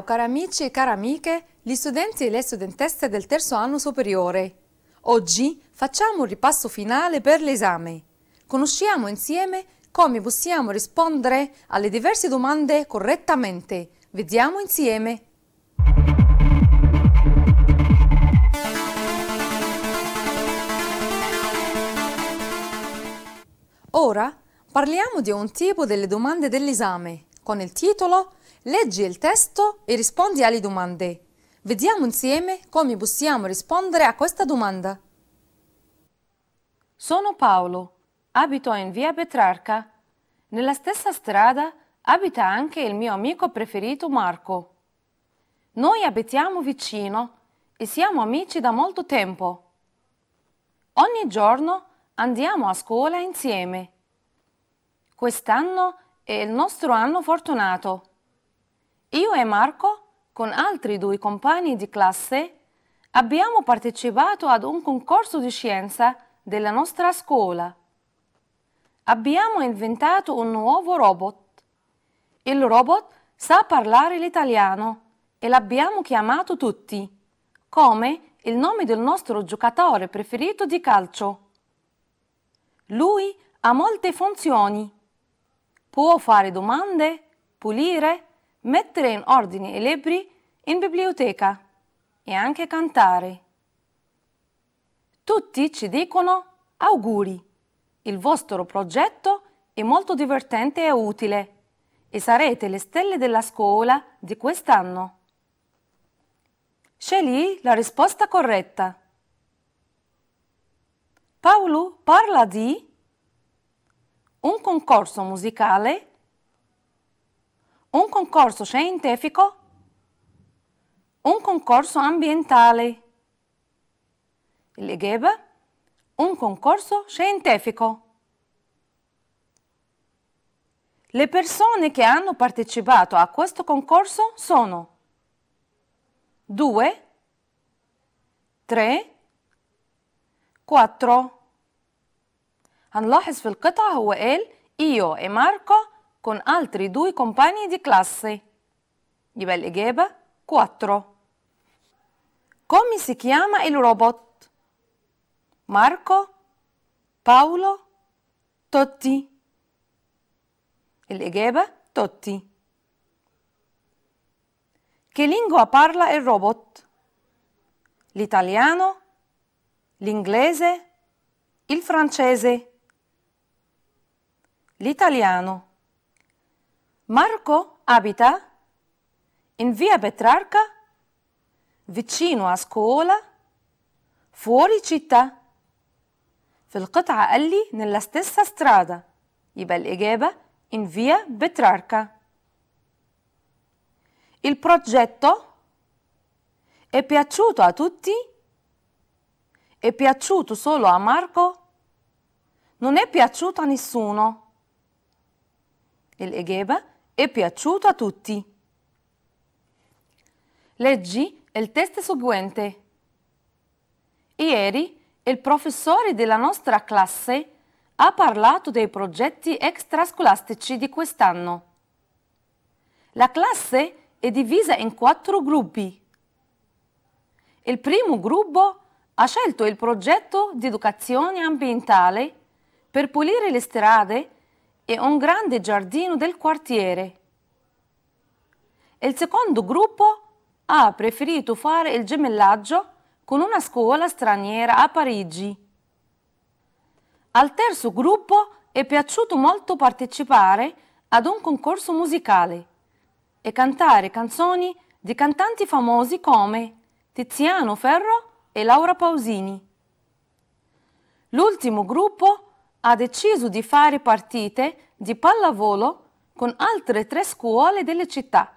Ciao cari amici e cari amiche, gli studenti e le studentesse del terzo anno superiore. Oggi facciamo un ripasso finale per l'esame. Conosciamo insieme come possiamo rispondere alle diverse domande correttamente. Vediamo insieme. Ora parliamo di un tipo delle domande dell'esame con il titolo Leggi il testo e rispondi alle domande. Vediamo insieme come possiamo rispondere a questa domanda. Sono Paolo, abito in via Petrarca. Nella stessa strada abita anche il mio amico preferito Marco. Noi abitiamo vicino e siamo amici da molto tempo. Ogni giorno andiamo a scuola insieme. Quest'anno è il nostro anno fortunato. Io e Marco, con altri due compagni di classe, abbiamo partecipato ad un concorso di scienza della nostra scuola. Abbiamo inventato un nuovo robot. Il robot sa parlare l'italiano e l'abbiamo chiamato tutti, come il nome del nostro giocatore preferito di calcio. Lui ha molte funzioni. Può fare domande, pulire, mettere in ordine i libri in biblioteca e anche cantare. Tutti ci dicono auguri. Il vostro progetto è molto divertente e utile e sarete le stelle della scuola di quest'anno. Scegli la risposta corretta. Paolo parla di un concorso musicale un concorso scientifico, un concorso ambientale. Il الإجابة un concorso scientifico. Le persone che hanno partecipato a questo concorso sono 2, 3, 4 هنلاحظ في القطعة هو قال إيو e Marco con altri due compagni di classe. Livello gheba, 4. Come si chiama il robot? Marco, Paolo, Totti. gheba, Totti. Che lingua parla il robot? L'italiano, l'inglese, il francese. L'italiano. Marco abita in via Petrarca, vicino a scuola, fuori città. في القطعة قال لي nella stessa strada يبقى الإجابة in via Petrarca. Il progetto è piaciuto a tutti? È piaciuto solo a Marco? Non è piaciuto a nessuno. الإجابة e piaciuto a tutti. Leggi il testo seguente. Ieri il professore della nostra classe ha parlato dei progetti extrascolastici di quest'anno. La classe è divisa in quattro gruppi. Il primo gruppo ha scelto il progetto di educazione ambientale per pulire le strade e e un grande giardino del quartiere. Il secondo gruppo ha preferito fare il gemellaggio con una scuola straniera a Parigi. Al terzo gruppo è piaciuto molto partecipare ad un concorso musicale e cantare canzoni di cantanti famosi come Tiziano Ferro e Laura Pausini. L'ultimo gruppo è ha deciso di fare partite di pallavolo con altre tre scuole delle città.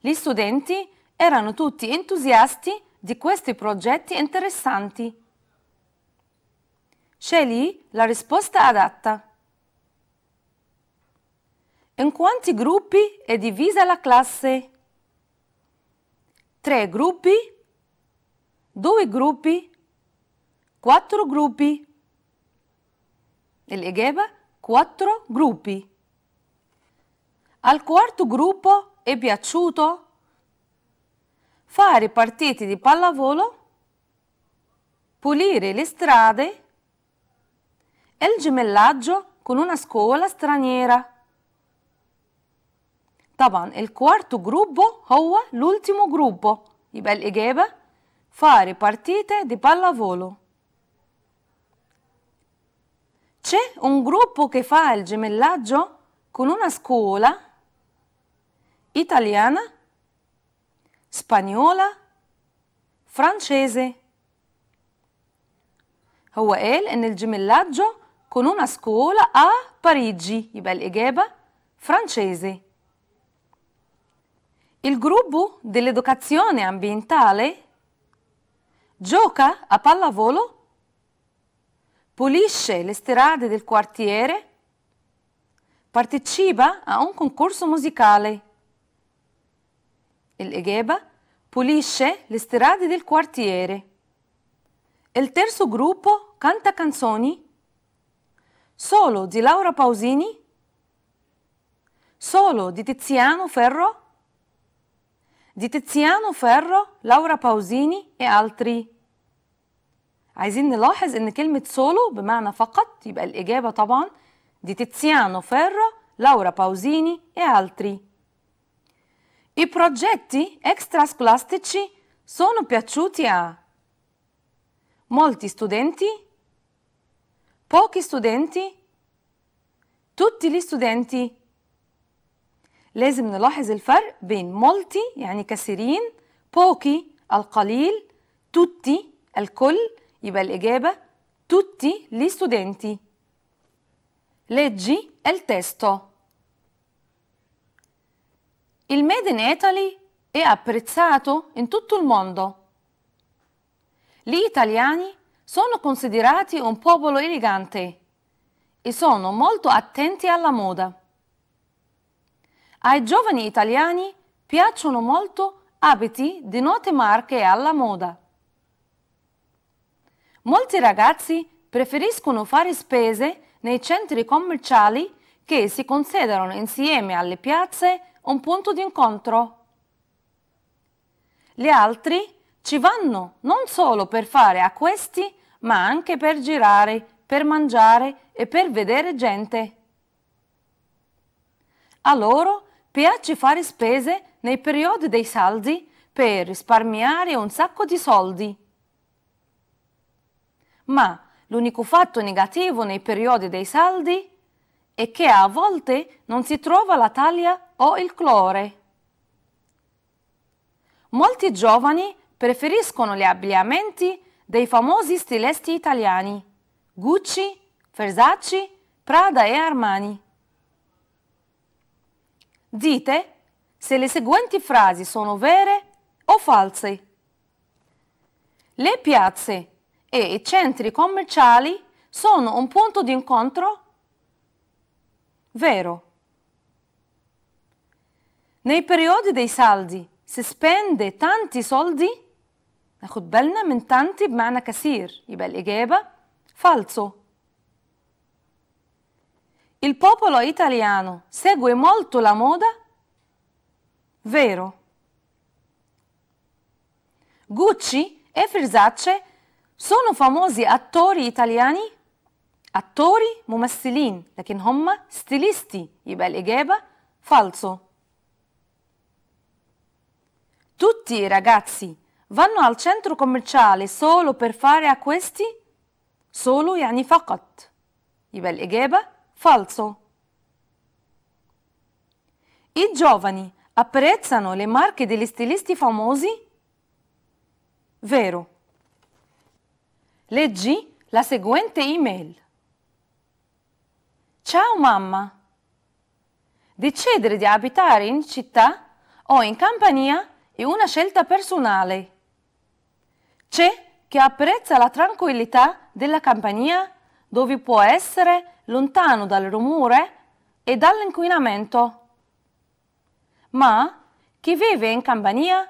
Gli studenti erano tutti entusiasti di questi progetti interessanti. Scegli la risposta adatta. In quanti gruppi è divisa la classe? Tre gruppi, due gruppi, quattro gruppi. الإجابة quattro gruppi. Al quarto gruppo è piaciuto fare partite di pallavolo, pulire le strade e il gemellaggio con una scuola straniera. il quarto gruppo هو l'ultimo gruppo يبقى الإجابة fare partite di pallavolo c'è un gruppo che fa il gemellaggio con una scuola italiana, spagnola, francese. هو قال إن الجملاجو con una scuola a Parigi يبقى الإجابة francese. Il gruppo dell'educazione ambientale gioca a pallavolo pulisce le strade del quartiere, partecipa a un concorso musicale. Il Egeba pulisce le strade del quartiere. Il terzo gruppo canta canzoni solo di Laura Pausini, solo di Tiziano Ferro, di Tiziano Ferro, Laura Pausini e altri. عايزين نلاحظ ان كلمه سولو بمعنى فقط يبقى الاجابه طبعا دي تيزيانو فيرا لورا باوزيني اي altri I progetti extrascolastici sono piaciuti a molti studenti, pochi studenti, tutti gli studenti. لازم نلاحظ الفرق بين molti يعني كثيرين, pochi القليل, tutti الكل, يبقى الإجابة tutti gli studenti. Leggi il testo. Il Made in Italy è apprezzato in tutto il mondo. Gli italiani sono considerati un popolo elegante e sono molto attenti alla moda. Ai giovani italiani piacciono molto abiti di note marche alla moda. Molti ragazzi preferiscono fare spese nei centri commerciali che si considerano insieme alle piazze un punto di incontro. Gli altri ci vanno non solo per fare acquisti, ma anche per girare, per mangiare e per vedere gente. A loro piace fare spese nei periodi dei saldi per risparmiare un sacco di soldi ma l'unico fatto negativo nei periodi dei saldi è che a volte non si trova la taglia o il clore. Molti giovani preferiscono gli abbigliamenti dei famosi stilisti italiani Gucci, Versace, Prada e Armani. Dite se le seguenti frasi sono vere o false. Le piazze e i centri commerciali sono un punto di incontro vero. Nei periodi dei saldi si spende tanti soldi ناخد بالنا من تانتي بمعنى كثير يبقى الإجابة falso. Il popolo italiano segue molto la moda? Vero. Gucci e Versace sono famosi attori italiani? attori ممثلين لكن هم ستيليستي يبقى الإجابة falso Tutti i ragazzi vanno al centro commerciale solo per fare acquisti solo يعني فقط يبقى الإجابة falso I giovani apprezzano le marche degli stilisti famosi? Vero Leggi la seguente email. Ciao mamma. Decidere di abitare in città o in campagna è una scelta personale. C'è chi apprezza la tranquillità della campagna dove può essere lontano dal rumore e dall'inquinamento. Ma chi vive in campagna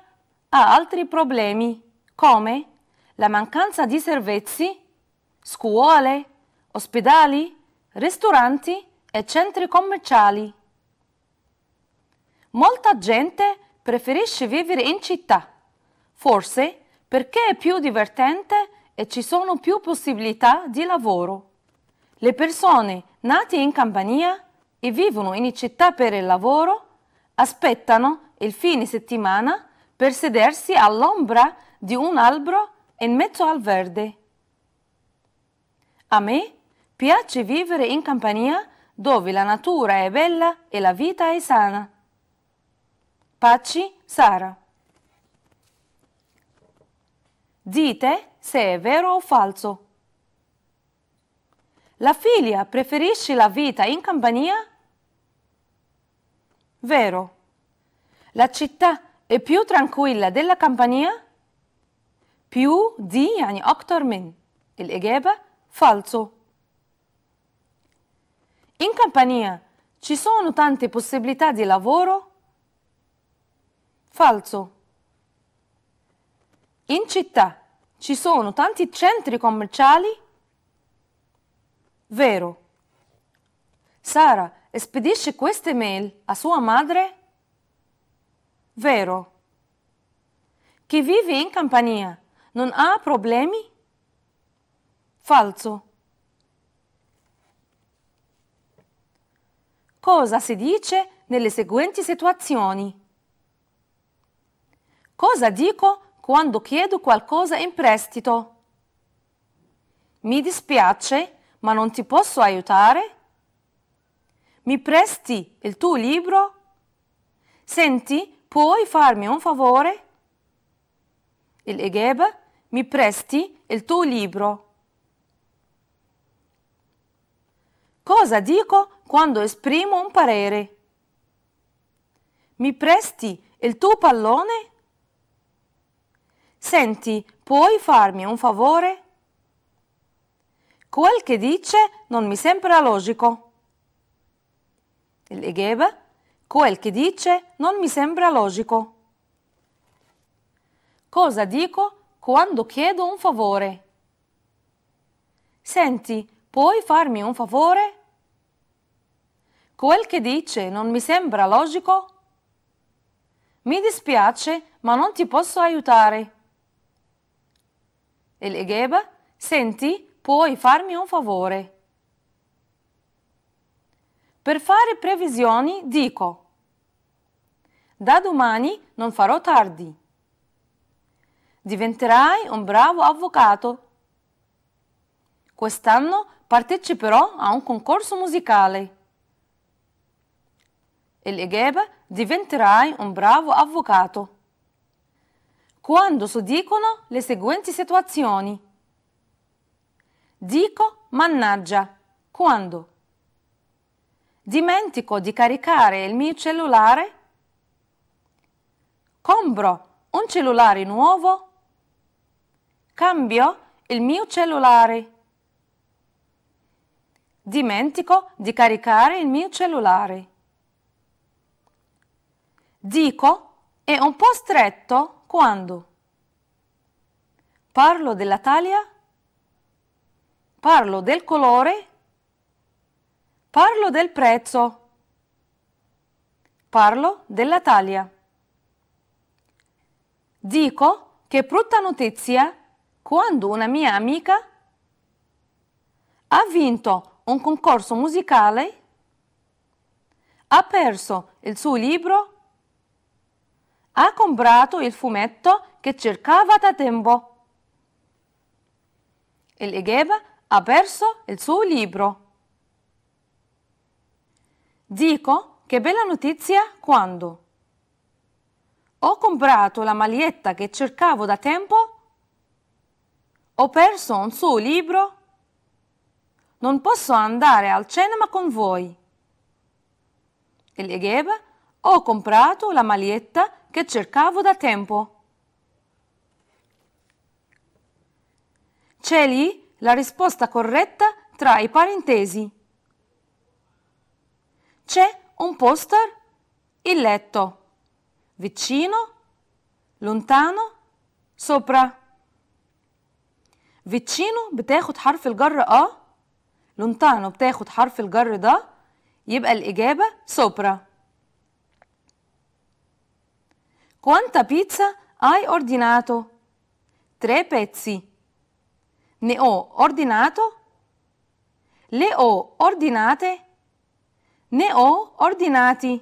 ha altri problemi, come la mancanza di servizi, scuole, ospedali, ristoranti e centri commerciali. Molta gente preferisce vivere in città, forse perché è più divertente e ci sono più possibilità di lavoro. Le persone nate in Campania e vivono in città per il lavoro aspettano il fine settimana per sedersi all'ombra di un albero in mezzo al verde. A me piace vivere in Campania dove la natura è bella e la vita è sana. Paci, Sara. Dite se è vero o falso. La figlia preferisce la vita in Campania? Vero. La città è più tranquilla della Campania? più di يعني أكتر من الإجابة falso In Campania ci sono tante possibilità di lavoro? Falso. In città ci sono tanti centri commerciali? Vero. Sara spedisce queste mail a sua madre? Vero. Chi vive in Campania non ha problemi? Falso. Cosa si dice nelle seguenti situazioni? Cosa dico quando chiedo qualcosa in prestito? Mi dispiace, ma non ti posso aiutare? Mi presti il tuo libro? Senti, puoi farmi un favore? Il الإجابة mi presti il tuo libro? Cosa dico quando esprimo un parere? Mi presti il tuo pallone? Senti, puoi farmi un favore? Quel che dice non mi sembra logico. L'egebe, quel che dice non mi sembra logico. Cosa dico quando chiedo un favore. Senti, puoi farmi un favore? Quel che dice non mi sembra logico? Mi dispiace, ma non ti posso aiutare. الإجابة Senti, puoi farmi un favore. Per fare previsioni dico Da domani non farò tardi diventerai un bravo avvocato. Quest'anno parteciperò a un concorso musicale. Il Egeba diventerai un bravo avvocato. Quando si dicono le seguenti situazioni. Dico mannaggia quando dimentico di caricare il mio cellulare, compro un cellulare nuovo Cambio il mio cellulare. Dimentico di caricare il mio cellulare. Dico è un po' stretto quando parlo della taglia, parlo del colore, parlo del prezzo, parlo della taglia. Dico che brutta notizia quando una mia amica ha vinto un concorso musicale, ha perso il suo libro, ha comprato il fumetto che cercava da tempo. Il Egeba ha perso il suo libro. Dico che bella notizia quando ho comprato la maglietta che cercavo da tempo ho perso un suo libro. Non posso andare al cinema con voi. E Elegeva, ho comprato la maglietta che cercavo da tempo. C'è lì la risposta corretta tra i parentesi. C'è un poster, il letto, vicino, lontano, sopra. فيتشينو بتاخد حرف الجر اه لونتانو بتاخد حرف الجر ده يبقى الإجابة سوبرا كوانتا بيتزا اي اورديناتو تري بيتسي ني او اورديناتو لي او اورديناتي ني او اورديناتي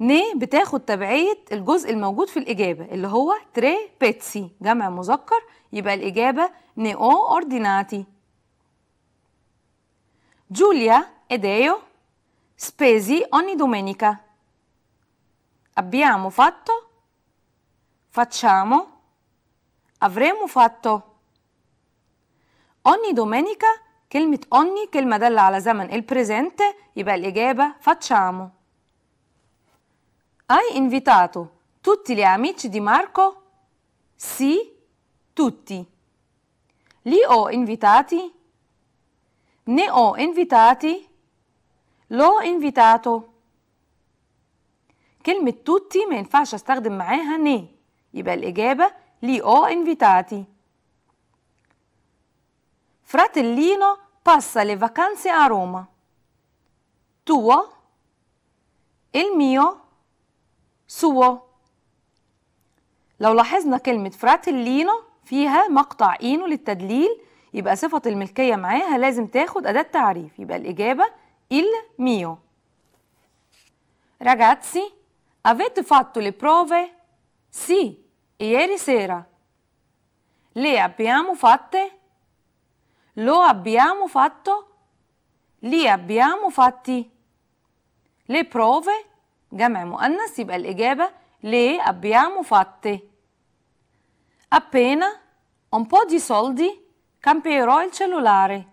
ن بتاخد تبعية الجزء الموجود في الإجابة اللي هو تري بيتسي جمع مذكر يبقى الإجابة ني أو أورديناتي جوليا إديو سبيزي أوني دومينيكا أبيامو فاتو فاتشامو أفريمو فاتو أوني دومينيكا كلمة أوني كلمة دالة على زمن البريزنت يبقى الإجابة فاتشامو Hai invitato tutti gli amici di Marco? Sì, tutti. Li ho invitati? Ne ho invitati? L'ho invitato. كلمة توتي ما ينفعش استخدم معاها ني يبقى الإجابة li ho invitati. Fratellino passa le vacanze a Roma. Tuo, il mio, سوا لو لاحظنا كلمة فراتلينو فيها مقطع إينو للتدليل يبقى صفة الملكية معاها لازم تاخد أداة تعريف يبقى الإجابة إل ميو راجاتسي أفيت فاتو لبروفي سي ياري سيرا لي أبيامو فاتي لو أبيامو فاتو لي أبيامو فاتي لبروفي جمع مؤنث يبقى الإجابة ليه abbiamo fatte appena un po' di soldi cambierò il cellulare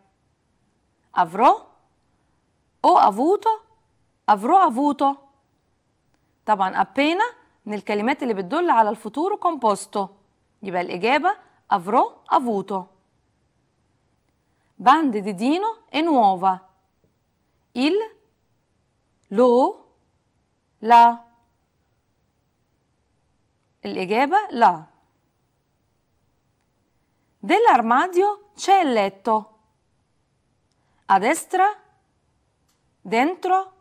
avrò ho avuto avrò avuto طبعا appena nel الكلمات اللي بتدل على الفطور composto. يبقى الإجابة avrò avuto bande di Dino e nuova il lo لا الإجابة لا Dell'armadio c'è il letto. A destra, dentro,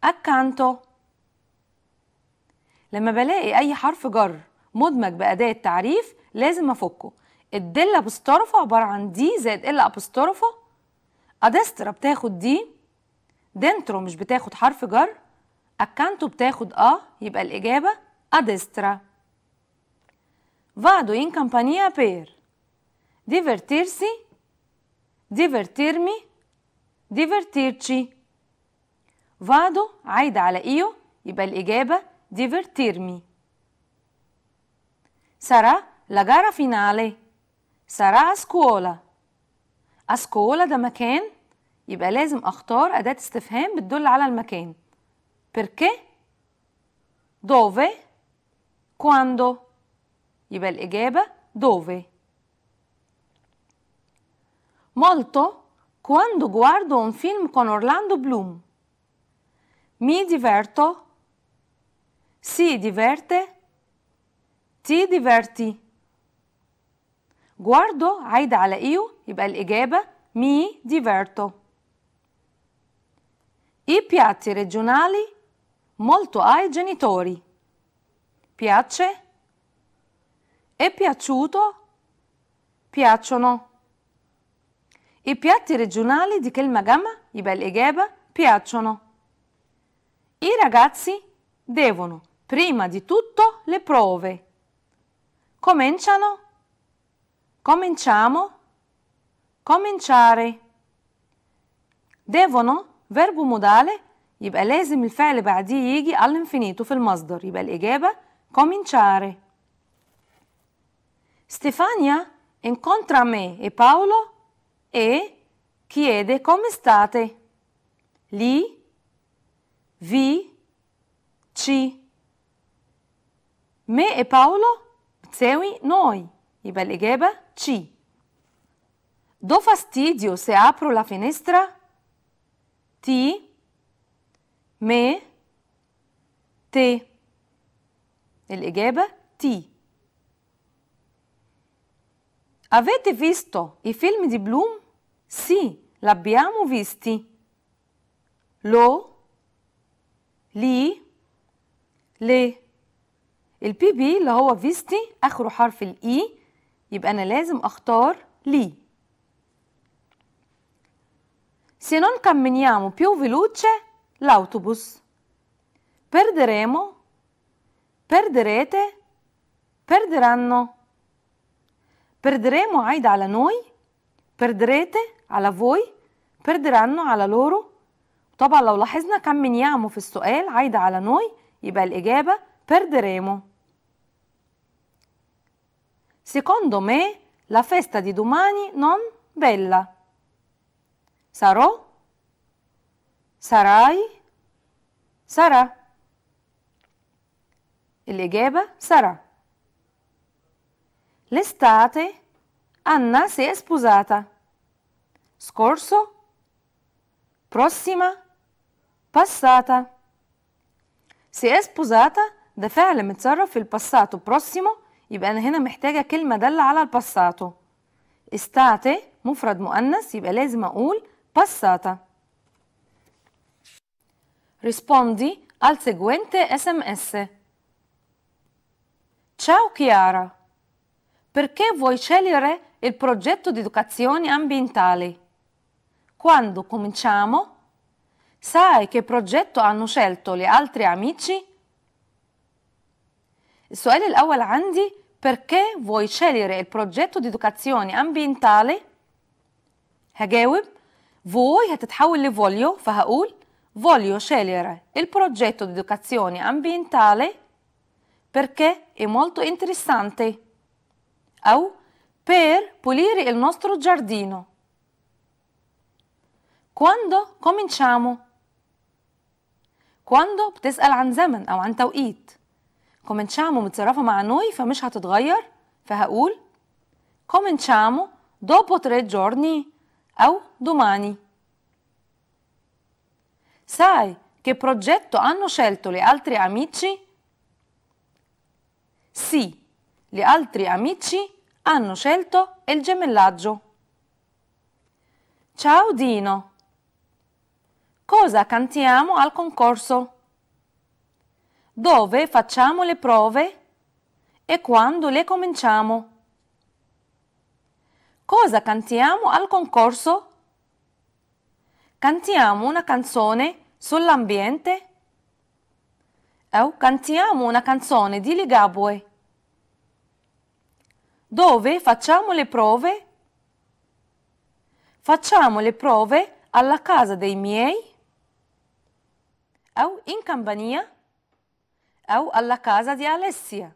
accanto. لما بلاقي أي حرف جر مدمج بأداة تعريف لازم أفكه الدل بسترفة عبارة عن دي زائد إلا أبسترفة أدسترا بتاخد دي دنترو مش بتاخد حرف جر أكانتو بتاخد أ يبقى الإجابة أدسترا Vado in compagnia per divertirsi, divertirmi, divertirci. Vado عايدة على إيو يبقى الإجابة divertirmi. Sarà la gara finale. Sarà a scuola. A scuola ده مكان يبقى لازم أختار أداة استفهام بتدل على المكان. perché, dove, quando. يبقى الإجابة dove. Molto quando guardo un film con Orlando Bloom. Mi diverto. Si diverte. Ti diverti. Guardo عايدة على إيو يبقى الإجابة mi diverto. I piatti regionali molto ai genitori. Piace? È piaciuto? Piacciono. I piatti regionali di Kelmagama, Ibel e Geba, piacciono. I ragazzi devono, prima di tutto, le prove. Cominciano? Cominciamo? Cominciare. Devono, verbo modale, يبقى لازم الفعل بعديه يجي all'infinito في المصدر يبقى الإجابة cominciare Stefania incontra me e Paolo e chiede come state Li Vi Ci Me e Paolo بتساوي noi يبقى الإجابة ci Do fastidio se apro la finestra? Ti م ت الإجابة تي Avete visto i film di Bloom? Sì, l'abbiamo visti. Lo, li, le. البي بي اللي هو فيستي آخره حرف I يبقى أنا لازم أختار لي. Se non camminiamo più veloce l'autobus. Perderemo, perderete, perderanno. Perderemo Aida alla noi, perderete alla voi, perderanno alla loro. طبعا لو لاحظنا كم من يعمو في السؤال عايدة على نوي يبقى الإجابة perderemo. Secondo me la festa di domani non bella. Sarò سراي سرا الإجابة سرا لستاتي أنا سي اسبوزاتا سكورسو بروسيما باساتا سي اسبوزاتا ده فعل متصرف في الباساتو بروسيمو يبقى أنا هنا محتاجة كلمة دالة على الباساتو. استاتي مفرد مؤنث يبقى لازم أقول باساتا. rispondi al seguente sms. Ciao Chiara, perché vuoi scegliere il progetto di educazione ambientale? Quando cominciamo? Sai che progetto hanno scelto gli altri amici? السؤال الأول عندي perché vuoi scegliere il progetto di educazione ambientale؟ هجاوب voi هتتحول لفوليو فهقول voglio scegliere il progetto di educazione ambientale perché è molto interessante. O per pulire il nostro giardino. Quando cominciamo? Quando بتسأل عن زمن أو عن توقيت cominciamo متعرفة مع noi فمش هتتغير فهقول cominciamo dopo tre giorni أو domani Sai che progetto hanno scelto gli altri amici? Sì, gli altri amici hanno scelto il gemellaggio. Ciao Dino! Cosa cantiamo al concorso? Dove facciamo le prove? E quando le cominciamo? Cosa cantiamo al concorso? cantiamo una canzone sull'ambiente? O cantiamo una canzone di Ligabue? Dove facciamo le prove? Facciamo le prove alla casa dei miei? O in Campania? O alla casa di Alessia?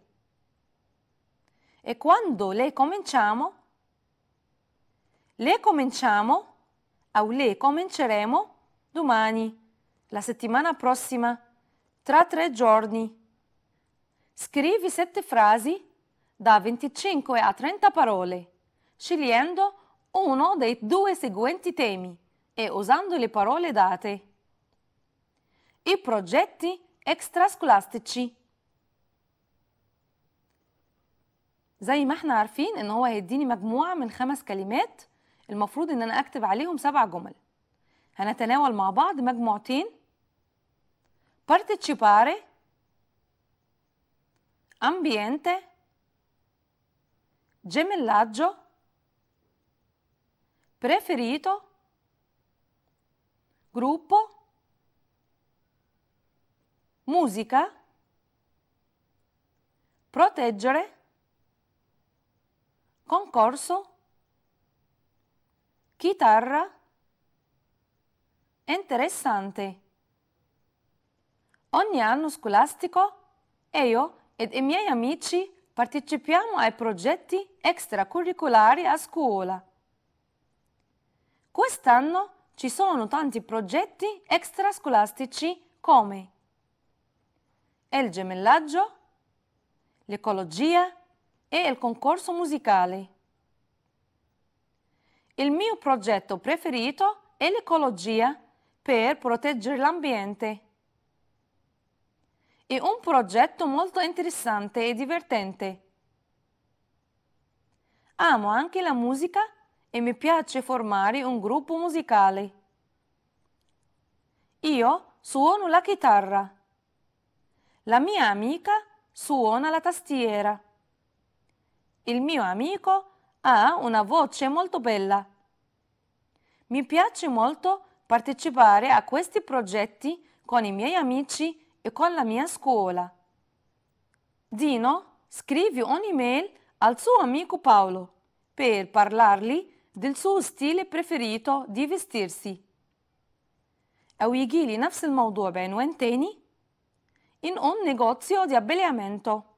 E quando le cominciamo? Le cominciamo? Aulè cominceremo domani, la settimana prossima, tra tre giorni. Scrivi sette frasi da 25 a 30 parole, scegliendo uno dei due seguenti temi e usando le parole date. I progetti extrascolastici. زي ما احنا عارفين ان هو هيديني مجموعة من خمس كلمات المفروض ان انا اكتب عليهم سبع جمل هنتناول مع بعض مجموعتين partecipare ambiente gemellaggio preferito gruppo musica proteggere concorso chitarra, è interessante. Ogni anno scolastico io ed i miei amici partecipiamo ai progetti extracurricolari a scuola. Quest'anno ci sono tanti progetti extrascolastici come il gemellaggio, l'ecologia e il concorso musicale. Il mio progetto preferito è l'ecologia per proteggere l'ambiente. È un progetto molto interessante e divertente. Amo anche la musica e mi piace formare un gruppo musicale. Io suono la chitarra. La mia amica suona la tastiera. Il mio amico suona la tastiera ha una voce molto bella. Mi piace molto partecipare a questi progetti con i miei amici e con la mia scuola. Dino scrive un'email al suo amico Paolo per parlargli del suo stile preferito di vestirsi. أو يجي لي نفس الموضوع بعنوان تاني in un negozio di abbigliamento.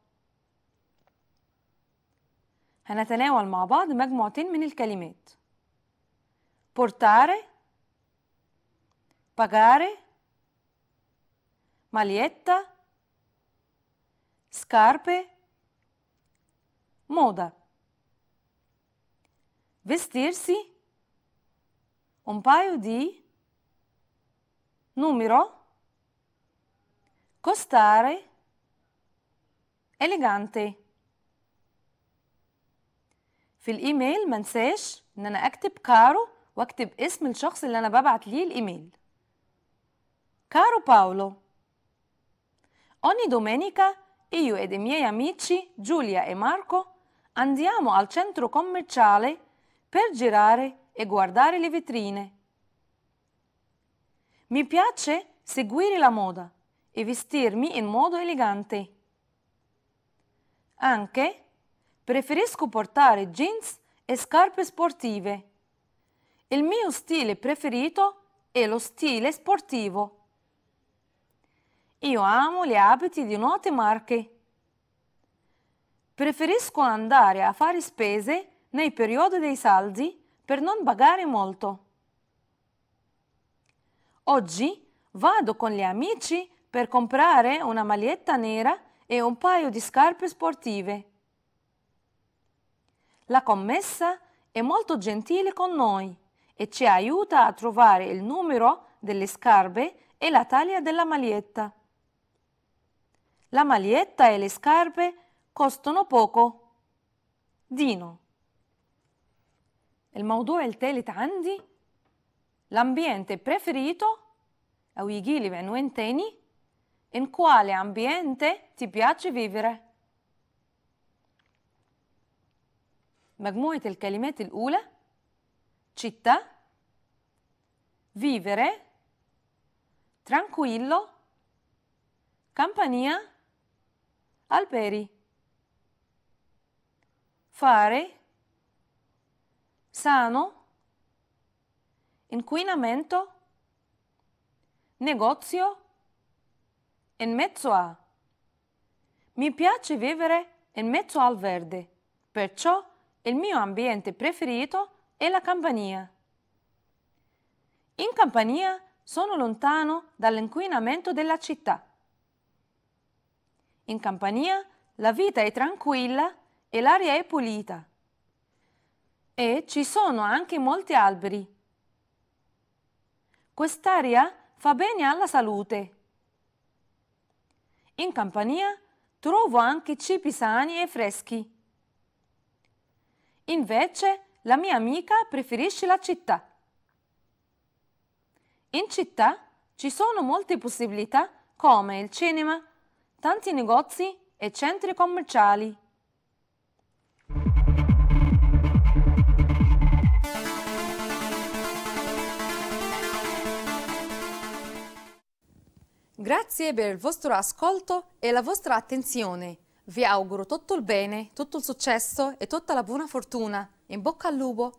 هنتناول مع بعض مجموعتين من الكلمات portare pagare maglietta scarpe moda vestirsi un paio di numero costare elegante في الايميل ما انساش ان انا اكتب كارو واكتب اسم الشخص اللي انا ببعت ليه الايميل Caro Paolo, ogni domenica io ed i miei amici Giulia e Marco andiamo al centro commerciale per girare e guardare le vetrine. Mi piace seguire la moda e vestirmi in modo elegante. Anche Preferisco portare jeans e scarpe sportive. Il mio stile preferito è lo stile sportivo. Io amo gli abiti di note marche. Preferisco andare a fare spese nei periodi dei saldi per non pagare molto. Oggi vado con gli amici per comprare una maglietta nera e un paio di scarpe sportive. La commessa è molto gentile con noi e ci aiuta a trovare il numero delle scarpe e la taglia della maglietta. La maglietta e le scarpe costano poco. Dino. Il modo è il teletandi. l'ambiente preferito è يجي لي in quale ambiente ti piace vivere مجموعة الكلمات الأولى città vivere tranquillo campania alberi fare sano inquinamento negozio in mezzo a mi piace vivere in mezzo al verde perciò il mio ambiente preferito è la Campania. In Campania sono lontano dall'inquinamento della città. In Campania la vita è tranquilla e l'aria è pulita. E ci sono anche molti alberi. Quest'aria fa bene alla salute. In Campania trovo anche cibi sani e freschi. Invece la mia amica preferisce la città. In città ci sono molte possibilità come il cinema, tanti negozi e centri commerciali. Grazie per il vostro ascolto e la vostra attenzione. Vi auguro tutto il bene, tutto il successo e tutta la buona fortuna. In bocca al lupo!